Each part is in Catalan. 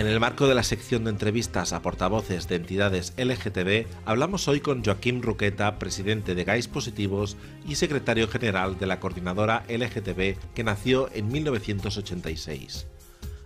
En el marco de la sección de entrevistas a portavoces de entidades LGTB, hablamos hoy con Joaquín Ruqueta, presidente de Gais Positivos y secretario general de la coordinadora LGTB que nació en 1986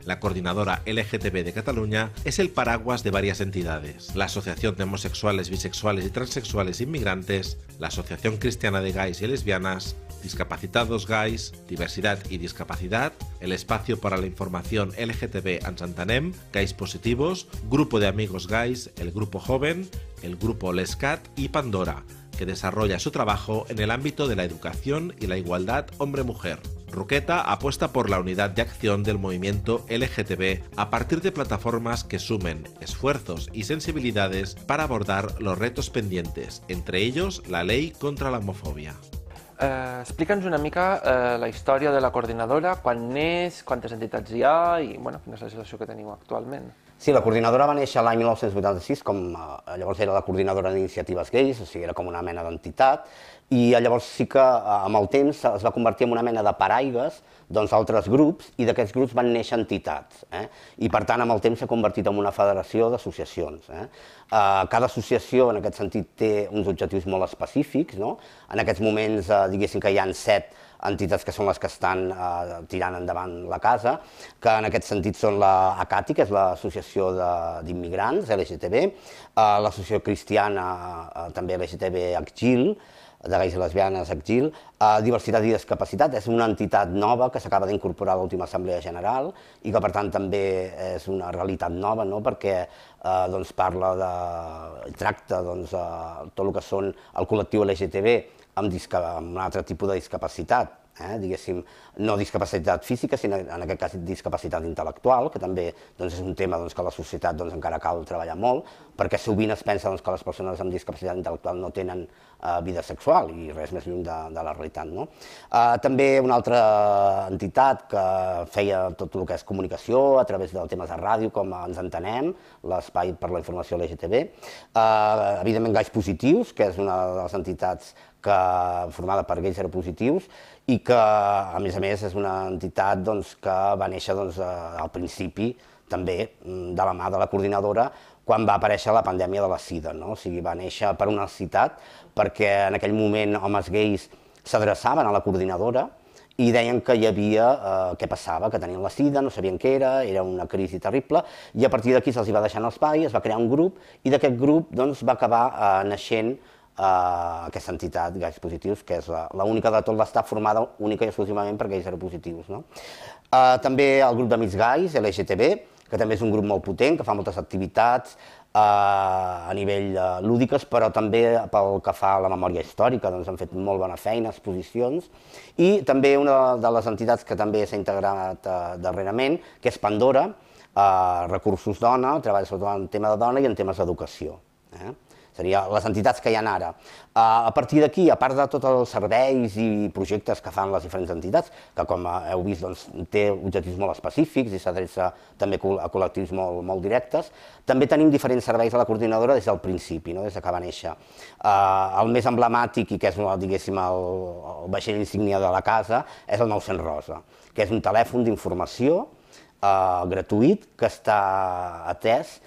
la coordinadora LGTB de Cataluña, es el paraguas de varias entidades, la Asociación de Homosexuales, Bisexuales y Transsexuales Inmigrantes, la Asociación Cristiana de Gays y Lesbianas, Discapacitados Gays, Diversidad y Discapacidad, el Espacio para la Información LGTB en Santanem, Gays Positivos, Grupo de Amigos Gays, el Grupo Joven, el Grupo Lescat y Pandora, que desarrolla su trabajo en el ámbito de la educación y la igualdad hombre-mujer. Ruqueta apuesta por la unidad de acción del movimiento LGTB a partir de plataformas que sumen esfuerzos y sensibilidades para abordar los retos pendientes, entre ellos la ley contra la homofobia. Eh, Explica'ns una mica eh, la historia de la coordinadora, quan es, cuántas entidades hi y bueno, quina és la situació que tenemos actualmente. Sí, la coordinadora va néixer l'any 1986, com eh, llavors era la coordinadora d'iniciatives gais, o sigui, era com una mena d'entitat, i eh, llavors sí que eh, amb el temps es va convertir en una mena de paraigues doncs, altres grups, i d'aquests grups van néixer entitats. Eh? I per tant, amb el temps s'ha convertit en una federació d'associacions. Eh? Eh, cada associació, en aquest sentit, té uns objectius molt específics. No? En aquests moments, eh, diguéssim que hi han set entitats que són les que estan eh, tirant endavant la casa, que en aquest sentit són la ACATI, que és l'Associació d'Immigrants LGTB, eh, l'Associació Cristiana eh, també LGTB Exil, de gais i lesbianes, exil, eh, diversitat i discapacitat, és una entitat nova que s'acaba d'incorporar a l'última Assemblea General i que per tant també és una realitat nova, no? perquè eh, doncs, parla de, tracta doncs, eh, tot el que són el col·lectiu LGTB amb, amb un altre tipus de discapacitat, eh? diguéssim, no discapacitat física, sinó en aquest cas discapacitat intel·lectual, que també doncs, és un tema doncs, que la societat doncs, encara cal treballar molt, perquè sovint es pensa doncs, que les persones amb discapacitat intel·lectual no tenen eh, vida sexual i res més lluny de, de la realitat. No? Eh, també una altra entitat que feia tot el que és comunicació a través de temes de ràdio, com ens entenem, l'Espai per la Informació LGTB. Eh, evidentment, Gais Positius, que és una de les entitats que, formada per gais seropositius i que, a més a més, és una entitat doncs, que va néixer doncs, al principi també mm, de la mà de la coordinadora quan va aparèixer la pandèmia de la sida. No? O sigui, va néixer per una necessitat, perquè en aquell moment homes gais s'adreçaven a la coordinadora i deien que hi havia, eh, què passava, que tenien la sida, no sabien què era, era una crisi terrible, i a partir d'aquí se'ls va deixar en l'espai, es va crear un grup, i d'aquest grup doncs, va acabar eh, naixent eh, aquesta entitat gais positius, que és l'única de tot l'estat formada única i exclusivament per gais aeropositius. No? Eh, també el grup d'amics gais, LGTB, que també és un grup molt potent, que fa moltes activitats eh, a nivell eh, lúdiques, però també pel que fa a la memòria històrica, doncs han fet molt bona feina, exposicions, i també una de les entitats que també s'ha integrat eh, darrerament, que és Pandora, eh, recursos dona, treballa sobretot en tema de dona i en temes d'educació. Eh? seria les entitats que hi ha ara. A partir d'aquí, a part de tots els serveis i projectes que fan les diferents entitats, que com eh, heu vist doncs, té objectius molt específics i s'adreça també a col·lectius molt, molt directes, també tenim diferents serveis a la coordinadora des del principi, no? des que va néixer. Uh, el més emblemàtic i que és diguéssim el, el vaixell insígnia de la casa és el 900 Rosa, que és un telèfon d'informació uh, gratuït que està atès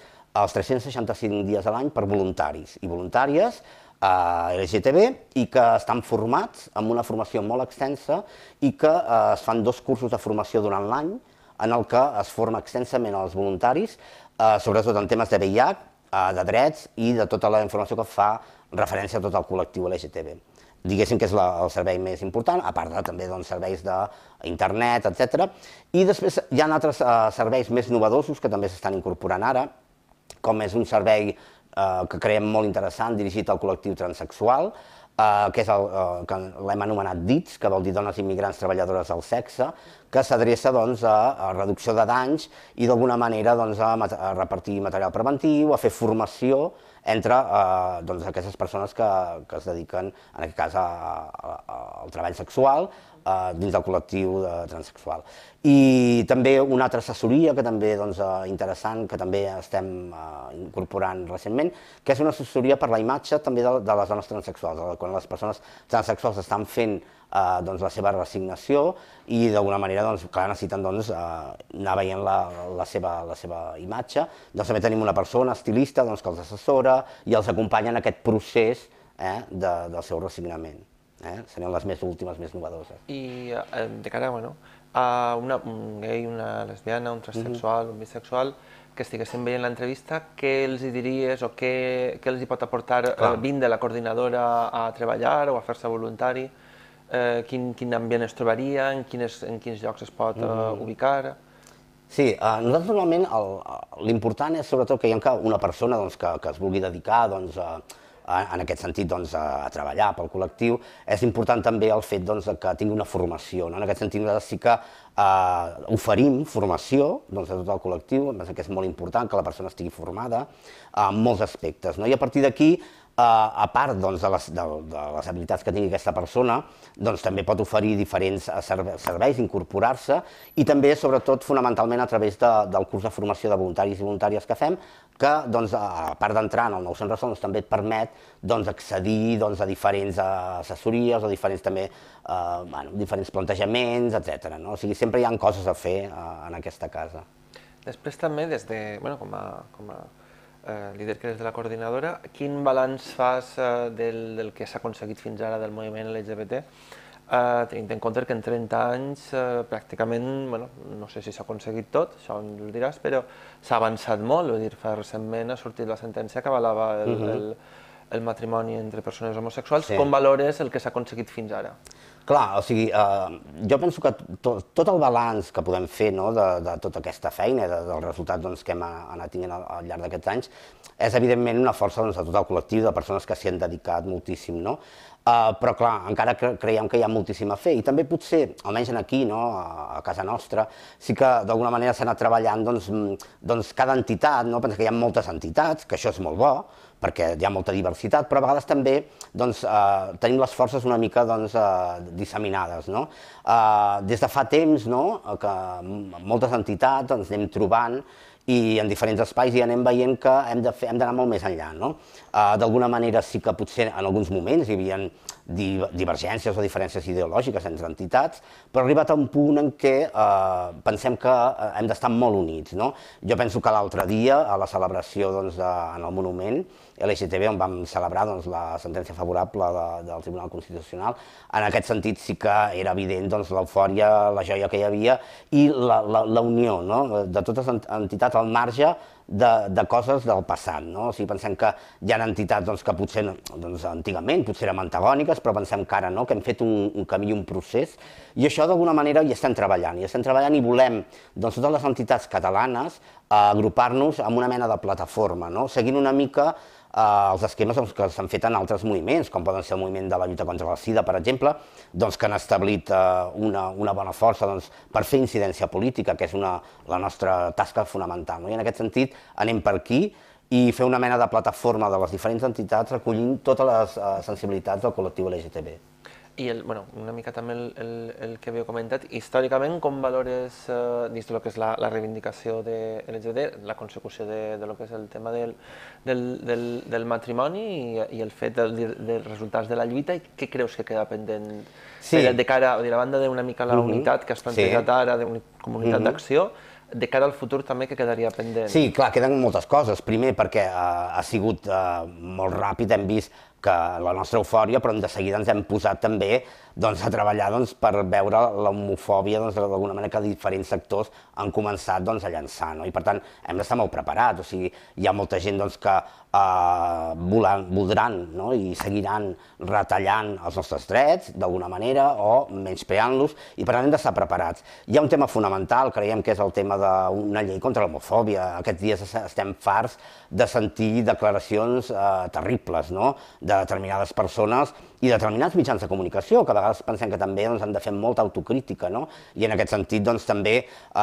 els 365 dies de l'any per voluntaris i voluntàries a LGTB i que estan formats amb una formació molt extensa i que eh, es fan dos cursos de formació durant l'any en el que es forma extensament els voluntaris, eh, sobretot en temes de VIH, eh, de drets i de tota la informació que fa referència a tot el col·lectiu LGTB diguéssim que és la, el servei més important, a part de també doncs, serveis d'internet, etc. I després hi ha altres eh, serveis més novedosos que també s'estan incorporant ara, com és un servei eh, que creiem molt interessant, dirigit al col·lectiu transexual, eh, que és el eh, que l'hem anomenat DITS, que vol dir Dones Immigrants Treballadores del Sexe, que s'adreça doncs, a, a reducció de danys i d'alguna manera doncs, a, a repartir material preventiu, a fer formació entre eh, doncs, aquestes persones que, que es dediquen, en aquest cas, a, a, a, al treball sexual eh, dins del col·lectiu de transsexual. I també una altra assessoria que també doncs, eh, interessant, que també estem eh, incorporant recentment, que és una assessoria per la imatge també de, de les dones transsexuals, quan les persones transsexuals estan fent eh, doncs, la seva resignació i d'alguna manera doncs, clar, necessiten doncs, eh, anar veient la, la, seva, la seva imatge. Doncs també tenim una persona, estilista, doncs, que els assessora, i els acompanya en aquest procés eh, de, del seu resignament. Eh? Serien les més últimes, més novedoses. I eh, de cara bueno, a una, un gay, una lesbiana, un transsexual, mm -hmm. un bisexual, que estiguessin veient l'entrevista, què els hi diries o què, què els hi pot aportar eh, Clar. vint de la coordinadora a treballar o a fer-se voluntari? Eh, quin, quin ambient es trobaria, en quins, en quins llocs es pot eh, mm. ubicar? Sí, eh, nosaltres normalment eh, l'important és sobretot que hi ha una persona doncs, que, que es vulgui dedicar doncs, a, a, en aquest sentit doncs, a, a treballar pel col·lectiu. És important també el fet doncs, que tingui una formació. No? En aquest sentit nosaltres sí que eh, oferim formació doncs, a tot el col·lectiu, a més que és molt important que la persona estigui formada en molts aspectes. No? I a partir d'aquí a part doncs, de, les, de, de les habilitats que tingui aquesta persona, doncs, també pot oferir diferents eh, serveis, incorporar-se i també, sobretot, fonamentalment a través de, del curs de formació de voluntaris i voluntàries que fem, que, doncs, a part d'entrar en el nou centre doncs, també et permet doncs, accedir doncs, a diferents eh, assessories, a diferents, també, eh, bueno, diferents plantejaments, etc. No? O sigui, sempre hi ha coses a fer eh, en aquesta casa. Després també, des de, bueno, com a, com a eh, líder que eres de la coordinadora, quin balanç fas eh, del, del que s'ha aconseguit fins ara del moviment LGBT, eh, tenint en compte que en 30 anys eh, pràcticament, bueno, no sé si s'ha aconseguit tot, això ens ho diràs, però s'ha avançat molt, vull dir, fa recentment ha sortit la sentència que avalava el, uh mhm. -huh. el el matrimoni entre persones homosexuals, sí. com valores el que s'ha aconseguit fins ara? Clar, o sigui, eh, jo penso que to, tot el balanç que podem fer no, de, de tota aquesta feina, de, del resultat doncs, que hem anat tenint al, al llarg d'aquests anys, és evidentment una força doncs, de tot el col·lectiu, de persones que s'hi han dedicat moltíssim, no? Uh, però clar, encara creiem que hi ha moltíssima a fer i també potser, almenys aquí, no, a, a casa nostra, sí que d'alguna manera s'ha anat treballant doncs, mm, doncs cada entitat, no? pensa que hi ha moltes entitats, que això és molt bo, perquè hi ha molta diversitat, però a vegades també doncs, eh, tenim les forces una mica doncs, eh, disseminades. No? Eh, des de fa temps no, que moltes entitats ens anem trobant i en diferents espais i anem veient que hem d'anar molt més enllà. No? Eh, D'alguna manera sí que potser en alguns moments hi havia divergències o diferències ideològiques entre entitats, però ha arribat a un punt en què eh, pensem que eh, hem d'estar molt units. No? Jo penso que l'altre dia, a la celebració doncs, de, en el Monument, LGTB, on vam celebrar doncs, la sentència favorable de, del Tribunal Constitucional. En aquest sentit sí que era evident doncs, l'eufòria, la joia que hi havia i la, la, la unió no? de totes les entitats al marge de, de coses del passat. No? O sigui, pensem que hi ha entitats doncs, que potser doncs, antigament potser eren antagòniques, però pensem que ara no, que hem fet un, un camí, un procés, i això d'alguna manera hi estem treballant, hi estem treballant i volem doncs, totes les entitats catalanes a agrupar-nos en una mena de plataforma, no? seguint una mica eh, els esquemes doncs, que s'han fet en altres moviments, com poden ser el moviment de la lluita contra la sida, per exemple, doncs, que han establit eh, una, una bona força doncs, per fer incidència política, que és una, la nostra tasca fonamental. No? I en aquest sentit anem per aquí i fer una mena de plataforma de les diferents entitats recollint totes les eh, sensibilitats del col·lectiu LGTB i el, bueno, una mica també el, el, el que havia comentat, històricament com valores eh, dins del que és la, la reivindicació de LGBT, la consecució de, de lo que és el tema del, del, del, del matrimoni i, i el fet dels de, de resultats de la lluita i què creus que queda pendent sí. de, eh, de cara, a la banda d'una mica la uh mm-hmm. -huh. unitat que has plantejat sí. ara, d'una comunitat uh mm-hmm. -huh. d'acció, de cara al futur també que quedaria pendent. Sí, clar, queden moltes coses. Primer perquè eh, ha sigut eh, molt ràpid, hem vist que la nostra eufòria, però de seguida ens hem posat també doncs, a treballar doncs, per veure l'homofòbia doncs, manera que diferents sectors han començat doncs, a llançar. No? I per tant, hem d'estar molt preparats. O sigui, hi ha molta gent doncs, que eh, volen, voldran no? i seguiran retallant els nostres drets d'alguna manera o menyspeant los i per tant hem d'estar preparats. Hi ha un tema fonamental, creiem que és el tema d'una llei contra l'homofòbia. Aquests dies estem farts de sentir declaracions eh, terribles no? de determinades persones i determinats mitjans de comunicació, que a vegades pensem que també doncs, han de fer molta autocrítica, no? i en aquest sentit doncs, també eh,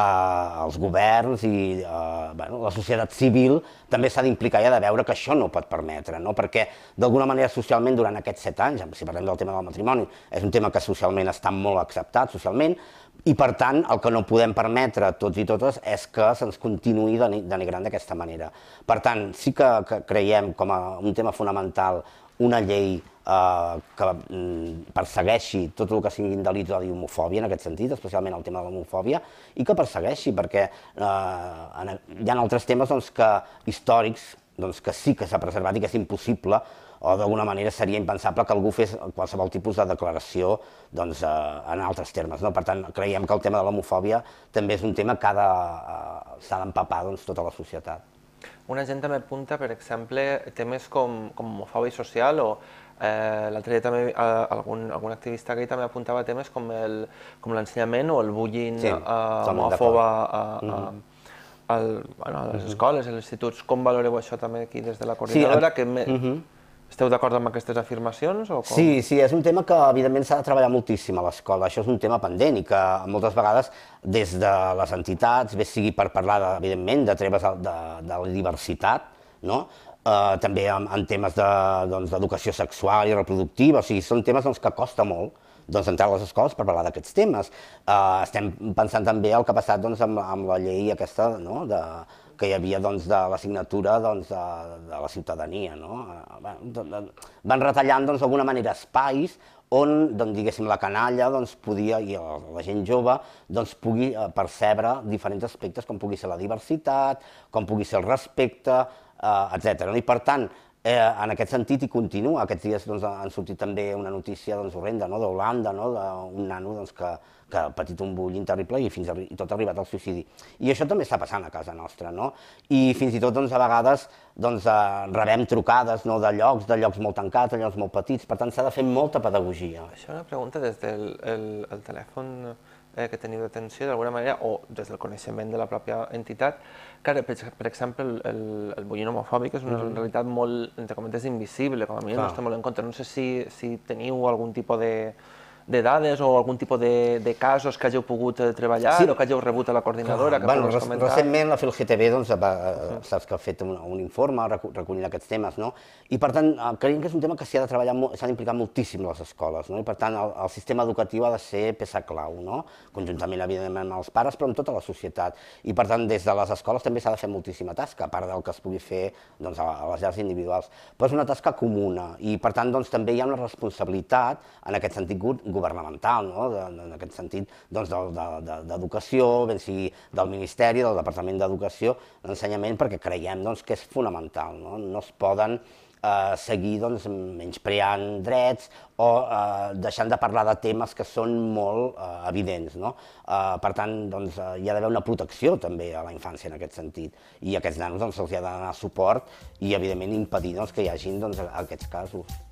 els governs i eh, bueno, la societat civil també s'ha d'implicar i ha de veure que això això no ho pot permetre, no? perquè d'alguna manera socialment durant aquests set anys, si parlem del tema del matrimoni, és un tema que socialment està molt acceptat, socialment, i per tant el que no podem permetre tots i totes és que se'ns continuï denigrant d'aquesta manera. Per tant, sí que, que creiem com a un tema fonamental una llei eh, que mm, persegueixi tot el que siguin delits de homofòbia, en aquest sentit, especialment el tema de l'homofòbia, i que persegueixi, perquè eh, en, hi ha altres temes doncs, que, històrics doncs, que sí que s'ha preservat i que és impossible o d'alguna manera seria impensable que algú fes qualsevol tipus de declaració doncs, eh, en altres termes. No? Per tant, creiem que el tema de l'homofòbia també és un tema que eh, s'ha d'empapar de, doncs, tota la societat. Una gent també apunta, per exemple, temes com, com homofòbia social o eh, l'altre dia també eh, algun, algun activista que també apuntava temes com l'ensenyament o el bullying sí, eh, homòfoba eh, mm -hmm al, bueno, a les uh -huh. escoles, als instituts. Com valoreu això també aquí des de la coordinadora? Sí, que me... uh -huh. Esteu d'acord amb aquestes afirmacions? O com? Sí, sí, és un tema que evidentment s'ha de treballar moltíssim a l'escola. Això és un tema pendent i que moltes vegades des de les entitats, bé sigui per parlar, de, evidentment, de treves de, de, de la diversitat, no? eh, també en, en temes d'educació de, doncs, sexual i reproductiva, o sigui, són temes doncs, que costa molt doncs, entrar a les escoles per parlar d'aquests temes. Uh, estem pensant també el que ha passat doncs, amb, amb la llei aquesta no? de, que hi havia doncs, de l'assignatura doncs, de, de la ciutadania. No? Van, eh, van retallant doncs, d'alguna doncs, manera espais on doncs, diguéssim, la canalla doncs, podia, i la, la gent jove doncs, pugui eh, percebre diferents aspectes, com pugui ser la diversitat, com pugui ser el respecte, eh, etc. No? I per tant, Eh, en aquest sentit, i continua, aquests dies doncs, han sortit també una notícia doncs, horrenda no? d'Holanda, no? d'un nano doncs, que, que ha patit un bullying terrible i fins a, i tot ha arribat al suïcidi. I això també està passant a casa nostra, no? I fins i tot doncs, a vegades doncs, eh, rebem trucades no? de llocs, de llocs molt tancats, de llocs molt petits, per tant s'ha de fer molta pedagogia. Això és una pregunta des del el, el telèfon eh, que teniu d'atenció, d'alguna manera, o des del coneixement de la pròpia entitat, Clar, per, per exemple, el, el, el bullying homofòbic és una mm -hmm. realitat molt, entre cometes, invisible, com a mínim no està molt en compte. No sé si, si teniu algun tipus de, de dades o algun tipus de, de casos que hàgiu pogut eh, treballar sí. o que hàgiu rebut a la coordinadora? Que bueno, comentar. recentment la FILGTB doncs, va, sí. saps que ha fet un, un informe recollint aquests temes, no? I per tant, eh, creiem que és un tema que s'ha de treballar, s'han implicat moltíssim les escoles, no? I per tant, el, el sistema educatiu ha de ser peça clau, no? Conjuntament, evidentment, amb els pares, però amb tota la societat. I per tant, des de les escoles també s'ha de fer moltíssima tasca, a part del que es pugui fer doncs, a, a les llars individuals. Però és una tasca comuna i, per tant, doncs, també hi ha una responsabilitat en aquest sentit governamental, no? de, en aquest sentit doncs, d'educació, doncs, de, sigui del Ministeri, del Departament d'Educació, d'ensenyament, perquè creiem doncs, que és fonamental. No, no es poden eh, seguir doncs, menyspreant drets o eh, deixant de parlar de temes que són molt eh, evidents. No? Eh, per tant, doncs, eh, hi ha d'haver una protecció també a la infància en aquest sentit i a aquests nanos doncs, se'ls ha de donar suport i, evidentment, impedir doncs, que hi hagin doncs, aquests casos.